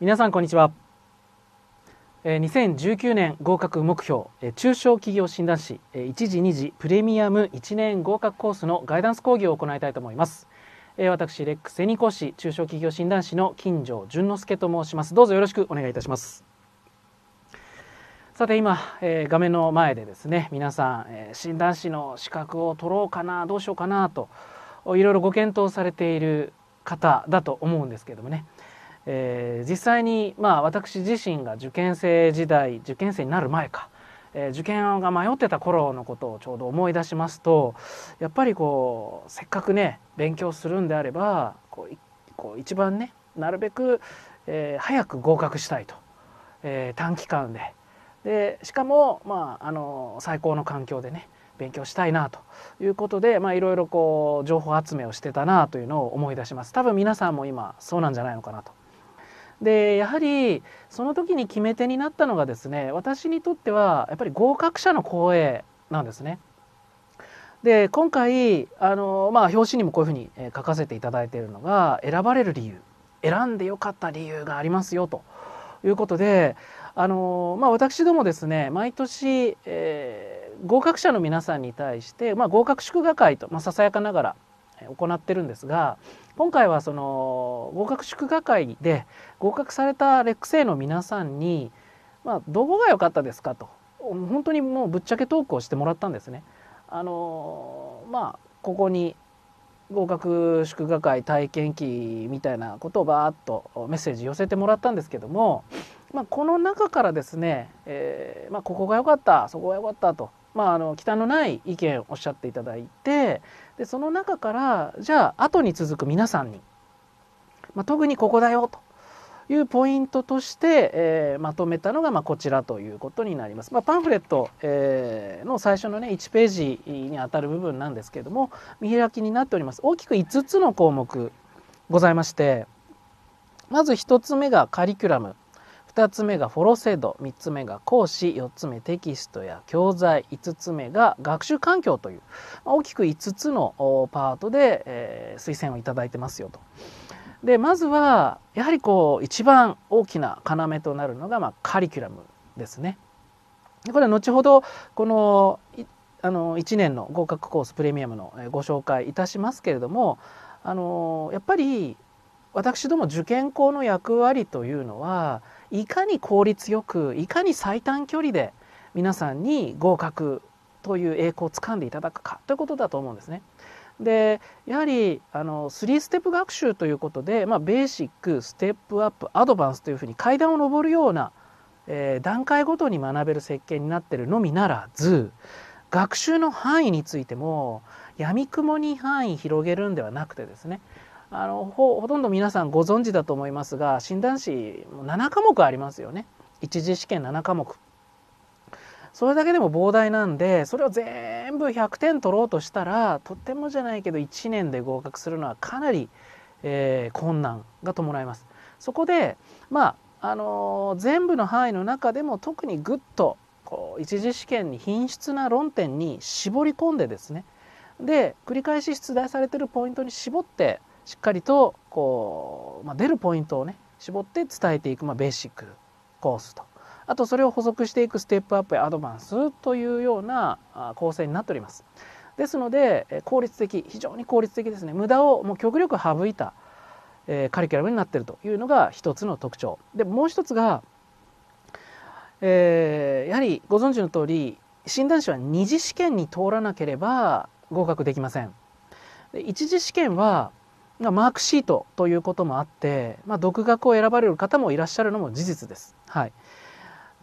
皆さんこんにちは2019年合格目標中小企業診断士1時2時プレミアム1年合格コースのガイダンス講義を行いたいと思います私レックセニコ市中小企業診断士の金城淳之介と申しますどうぞよろしくお願いいたしますさて今、えー、画面の前でですね皆さん、えー、診断士の資格を取ろうかなどうしようかなといろいろご検討されている方だと思うんですけどもねえー、実際に、まあ、私自身が受験生時代受験生になる前か、えー、受験が迷ってた頃のことをちょうど思い出しますとやっぱりこうせっかくね勉強するんであればこうこう一番ねなるべく、えー、早く合格したいと、えー、短期間ででしかも、まあ、あの最高の環境でね勉強したいなということでいろいろこう情報集めをしてたなというのを思い出します多分皆さんも今そうなんじゃないのかなとでやはりその時に決め手になったのがですね私にとってはやっぱり合格者の光栄なんですね。で今回あの、まあ、表紙にもこういうふうに書かせていただいているのが選ばれる理由選んでよかった理由がありますよということであの、まあ、私どもですね毎年、えー、合格者の皆さんに対して、まあ、合格祝賀会と、まあ、ささやかながら行ってるんですが今回はその合格祝賀会で合格されたレック生の皆さんに、まあ、どこが良かったですかと本当にもうぶっちゃけトークをしてもらったんですね。あのまあここに合格祝賀会体験記みたいなことをバーッとメッセージ寄せてもらったんですけども、まあ、この中からですね、えー、まあ、ここが良かったそこが良かったとまあ、あの忌憚のない意見をおっしゃっていただいてでその中からじゃあ後に続く皆さんに、まあ、特にここだよというポイントとして、えー、まとめたのが、まあ、こちらということになります。まあ、パンフレット、えー、の最初の、ね、1ページにあたる部分なんですけれども見開きになっております。大きく5つの項目ございましてまず1つ目がカリキュラム2つ目がフォロ制度3つ目が講師4つ目テキストや教材5つ目が学習環境という大きく5つのパートで、え推薦を頂いてますよと。でまずはやはりこう一番大きな要となるのが、まあ、カリキュラムですね。これは後ほどこのあの1年の合格コースプレミアムのご紹介いたしますけれどもあのやっぱり私ども受験校の役割というのはいかに効率よくいかに最短距離で皆さんに合格という栄光をつかんでいただくかということだと思うんですね。でやはりあの3ステップ学習ということで、まあ、ベーシックステップアップアドバンスというふうに階段を上るような、えー、段階ごとに学べる設計になってるのみならず学習の範囲についてもやみくもに範囲広げるんではなくてですねあのほほとんど皆さんご存知だと思いますが診断士7科目ありますよね一次試験7科目それだけでも膨大なんでそれを全部100点取ろうとしたらとってもじゃないけど1年で合格するのはかなり、えー、困難が伴いますそこでまあ、あのー、全部の範囲の中でも特にぐっとこう一次試験に品質な論点に絞り込んでですねで繰り返し出題されてるポイントに絞ってしっかりとこう、まあ、出るポイントをね絞って伝えていく、まあ、ベーシックコースとあとそれを補足していくステップアップやアドバンスというような構成になっております。ですので効率的非常に効率的ですね無駄をもう極力省いた、えー、カリキュラムになっているというのが一つの特徴でもう一つが、えー、やはりご存知の通り診断士は2次試験に通らなければ合格できません。一次試験はマークシートということもあって、まあ、独学を選ばれる方もいらっしゃるのも事実です。はい、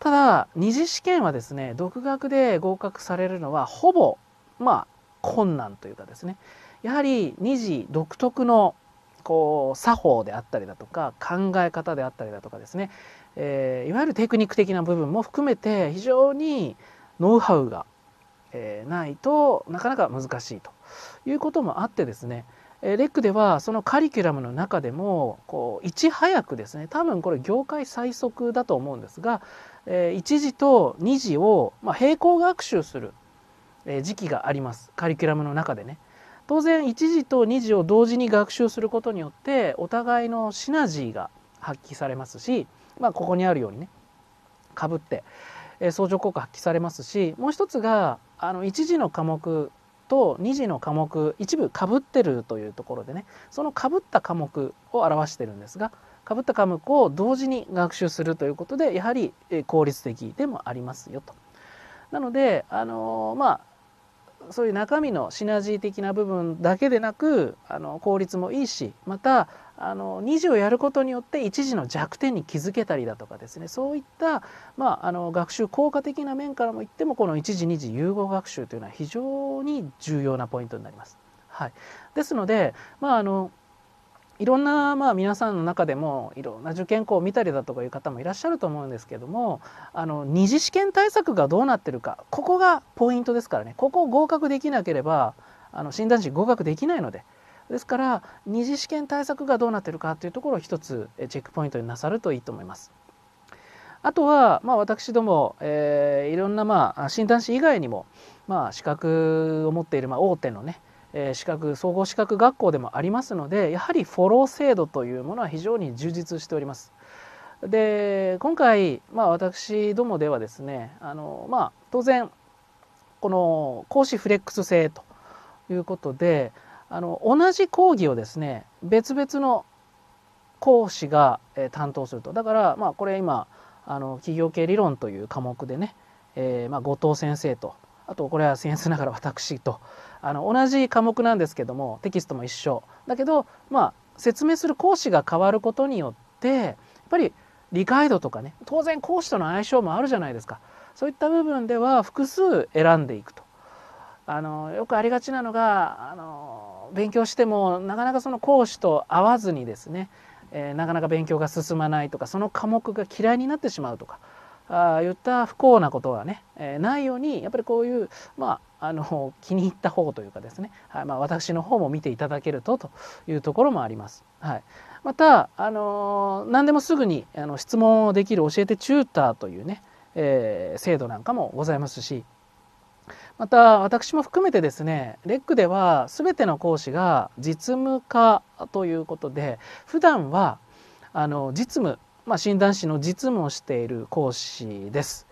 ただ二次試験はですね独学で合格されるのはほぼまあ困難というかですねやはり二次独特のこう作法であったりだとか考え方であったりだとかですね、えー、いわゆるテクニック的な部分も含めて非常にノウハウが、えー、ないとなかなか難しいということもあってですねレックではそのカリキュラムの中でもこういち早くですね多分これ業界最速だと思うんですが1次と2次を並行学習する時期がありますカリキュラムの中でね。当然1次と2次を同時に学習することによってお互いのシナジーが発揮されますし、まあ、ここにあるようにねかぶって相乗効果発揮されますしもう一つがあの1次の科目と2次の科目一部かぶってるというところでねそのかぶった科目を表してるんですがかぶった科目を同時に学習するということでやはり効率的でもありますよと。なのであのまあそういう中身のシナジー的な部分だけでなくあの効率もいいしまたあの2次をやることによって1時の弱点に気づけたりだとかですねそういった、まあ、あの学習効果的な面からも言ってもこの1時2次融合学習というのは非常に重要なポイントになります。はい、ですので、まあ、あのいろんなまあ皆さんの中でもいろんな受験校を見たりだとかいう方もいらっしゃると思うんですけどもあの二次試験対策がどうなってるかここがポイントですからねここを合格できなければあの診断士合格できないので。ですから二次試験対策がどうなっているかというところを一つチェックポイントになさるといいと思います。あとは、まあ、私ども、えー、いろんな、まあ、診断士以外にも、まあ、資格を持っている、まあ、大手のね、えー、資格総合資格学校でもありますのでやはりフォロー制度というものは非常に充実しております。で今回、まあ、私どもではですねあの、まあ、当然この講師フレックス制ということであの同じ講義をですね別々の講師が担当するとだからまあこれ今あの企業系理論という科目でね、えー、まあ後藤先生とあとこれは先生ながら私とあの同じ科目なんですけどもテキストも一緒だけどまあ説明する講師が変わることによってやっぱり理解度とかね当然講師との相性もあるじゃないですかそういった部分では複数選んでいくと。あのよくありがちなのがあの勉強してもなかなかその講師と会わずにですね、えー、なかなか勉強が進まないとかその科目が嫌いになってしまうとかあ言った不幸なことはね、えー、ないようにやっぱりこういう、まあ、あの気に入った方というかですね、はいまあ、私の方も見ていただけるとというところもあります。はい、また、あの何でもすぐにあの質問をできる教えてチューターというね、えー、制度なんかもございますしまた私も含めてですねレックでは全ての講師が実務家ということで普段はあの実務、まあ、診断士の実務をしている講師です。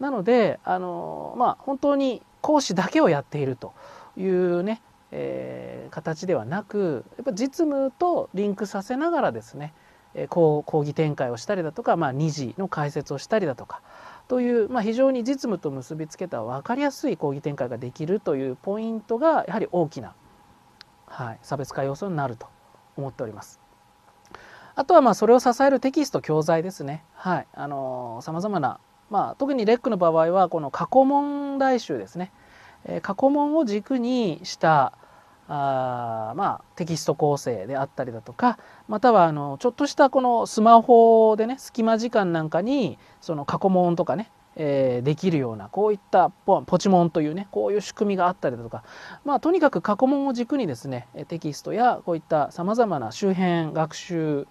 なのであの、まあ、本当に講師だけをやっているというね、えー、形ではなくやっぱ実務とリンクさせながらですね、え講義展開をしたりだとか、まあ、2次の解説をしたりだとかという、まあ、非常に実務と結びつけた分かりやすい講義展開ができるというポイントがやはり大きな、はい、差別化要素になると思っております。あとはまあそれを支えるテキスト教材ですね。はい、あの様々なまあ特にレックの場合はこの過去問題集ですね。え過去問を軸にしたあまあ、テキスト構成であったりだとかまたはあのちょっとしたこのスマホでね隙間時間なんかにその過去問とかねえー、できるようなこういったポチモンというねこういう仕組みがあったりだとか、まあ、とにかく過去問を軸にですねテキストやこういったさまざまな周辺学習、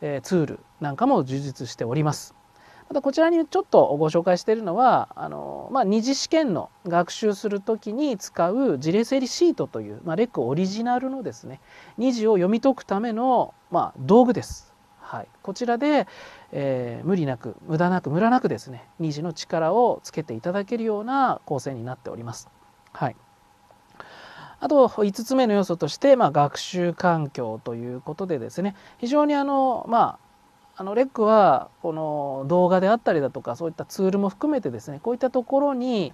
えー、ツールなんかも充実しております。あとこちらにちょっとご紹介しているのはあの、まあ、二次試験の学習する時に使う事例整理シートという、まあ、レックオリジナルのですね二次を読み解くための、まあ、道具です。はい、こちらで、えー、無理なく無駄なく無駄なくですね二次の力をつけていただけるような構成になっております。はい、あと5つ目の要素として、まあ、学習環境ということでですね非常にあの、まあのレックはこの動画であったりだとかそういったツールも含めてですねこういったところに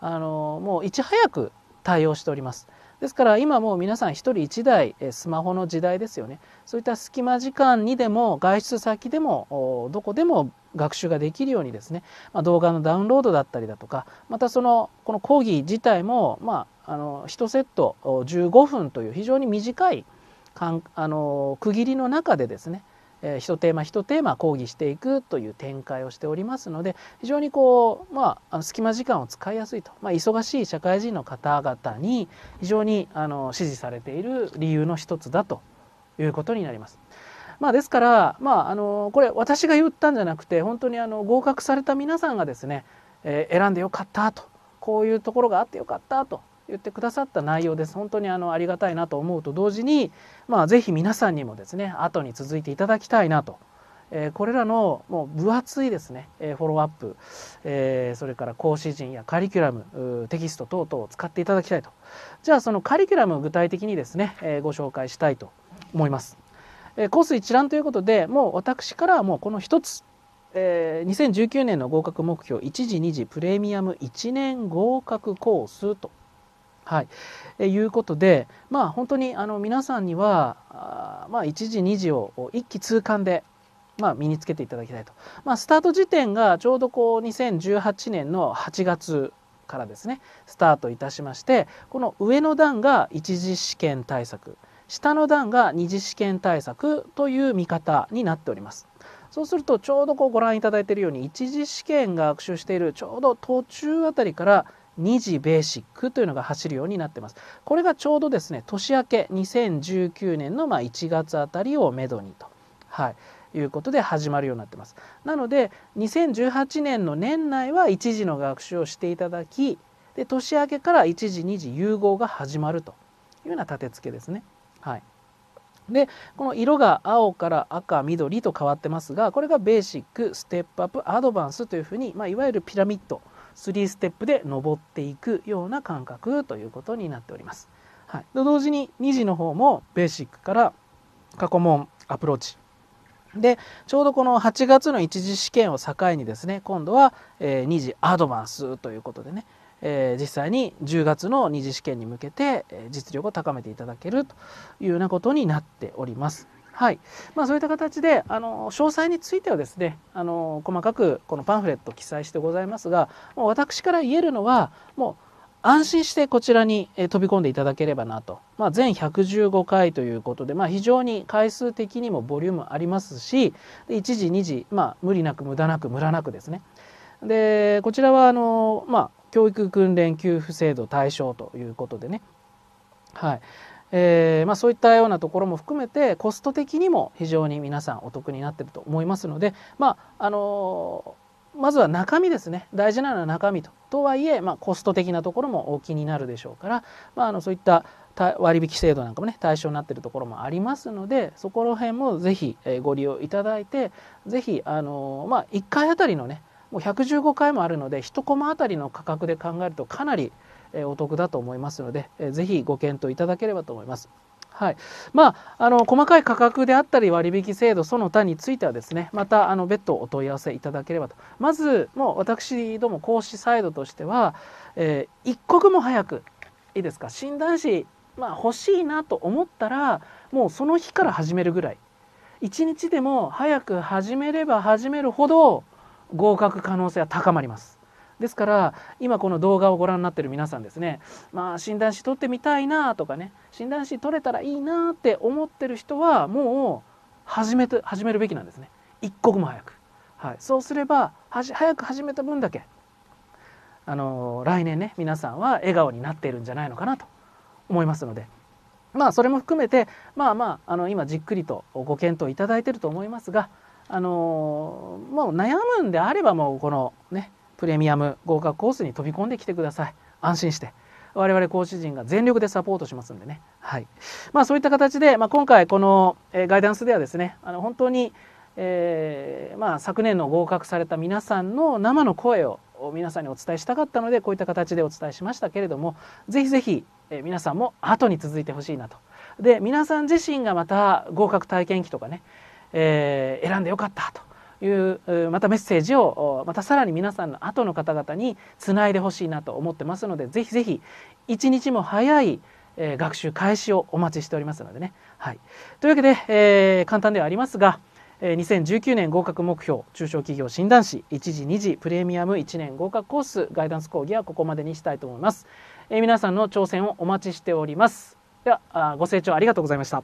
あのもういち早く対応しております。ですから今もう皆さん1人1台スマホの時代ですよねそういった隙間時間にでも外出先でもどこでも学習ができるようにですね、まあ、動画のダウンロードだったりだとかまたそのこの講義自体も、まあ、あの1セット15分という非常に短いあの区切りの中でですねえ一テーマ一テーマ講義していくという展開をしておりますので非常にこう、まあ、あの隙間時間を使いやすいと、まあ、忙しい社会人の方々に非常にあの支持されている理由の一つだということになります。まあ、ですから、まあ、あのこれ私が言ったんじゃなくて本当にあの合格された皆さんがですね、えー、選んでよかったとこういうところがあってよかったと言ってくださった内容です本当にあのありがたいなと思うと同時に、まあ、ぜひ皆さんにもですね後に続いていただきたいなと、えー、これらのもう分厚いですね、えー、フォローアップ、えー、それから講師陣やカリキュラムテキスト等々を使っていただきたいとじゃあそのカリキュラムを具体的にですね、えご紹介したいと思います。えコース一覧ということでもう私からはもうこの一つえー、2019年の合格目標1時2時プレミアム1年合格コースとはい、えいうことで、まあ、本当にあの皆さんにはあ、まあ、1時2時を一気通貫で、まあ、身につけていただきたいと、まあ、スタート時点がちょうどこう2018年の8月からですねスタートいたしましてこの上の段が1次試験対策下の段が2次試験対策という見方になっております。そうするとちょうどこうご覧いただいているように一次試験が学習しているちょうど途中あたりから2次ベーシックというのが走るようになってます。これがちょうどですね、年明け2019年のま1月あたりをめどにと。はいいうことで始まるようになってますなので2018年の年内は1次の学習をしていただきで年明けから1次2次融合が始まるというような立て付けですね。はい、でこの色が青から赤緑と変わってますがこれがベーシックステップアップアドバンスというふうに、まあ、いわゆるピラミッド3ステップで登っていくような感覚ということになっております。はい、と同時に2時の方もベーシックから過去問アプローチでちょうどこの8月の1次試験を境にですね今度は、え2次アドバンスということでね、え実際に10月の2次試験に向けて、え実力を高めていただけるというようなことになっております。はい。まあ、そういった形で、あの、詳細についてはですね、あの、細かくこのパンフレット記載してございますが、もう私から言えるのは、もう、安心してこちらに飛び込んでいただければなと。まあ、全115回ということで、まあ、非常に回数的にもボリュームありますし、1時、2時、まあ、無理なく、無駄なく、無駄なくですね。で、こちらは、あの、まあ、教育訓練給付制度対象ということでね。はい。えー、まあ、そういったようなところも含めてコスト的にも非常に皆さんお得になってると思いますので、まああのー、まずは中身ですね大事なのは中身ととはいえ、まあ、コスト的なところも大きになるでしょうから、まあ、あのそういった割引制度なんかもね対象になってるところもありますのでそこら辺もぜひご利用いただいてぜひ、あのー、まあ、1回あたりのねもう115回もあるので1コマあたりの価格で考えるとかなりお得だと思いますので、ぜひご検討いただければと思います。はい。まあ、あの、細かい価格であったり割引制度その他についてはですね、また、あの、別途お問い合わせいただければと。まず、もう私ども講師サイドとしては、えー、一刻も早く、いいですか、診断士、まあ、欲しいなと思ったら、もうその日から始めるぐらい。一日でも早く始めれば始めるほど、合格可能性は高まります。ですから今この動画をご覧になってる皆さんですねまあ診断士取ってみたいなとかね診断士取れたらいいなって思ってる人はもう始めて始めるべきなんですね一刻も早く、はい、そうすればは早く始めた分だけあの来年ね皆さんは笑顔になっているんじゃないのかなと思いますので。まあそれも含めてまあまああの今じっくりとご検討いただいてると思いますがあのもう悩むんであればもうこのねプレミアム合格コースに飛び込んできてください安心して我々講師陣が全力でサポートしますんでね、はいまあ、そういった形で、まあ、今回この、えー、ガイダンスではですねあの本当に、えー、まあ、昨年の合格された皆さんの生の声を皆さんにお伝えしたかったのでこういった形でお伝えしましたけれどもぜひぜひ、えー、皆さんも後に続いてほしいなと。で皆さん自身がまた合格体験記とかね、え選んでよかったというまたメッセージをまたさらに皆さんの後の方々につないでほしいなと思ってますのでぜひぜひ一日も早いえ学習開始をお待ちしておりますのでね。はい、というわけで、えー、簡単ではありますが、え2019年合格目標中小企業診断士1時2時プレミアム1年合格コースガイダンス講義はここまでにしたいと思います。えー、皆さんの挑戦をお待ちしております。ではご清聴ありがとうございました。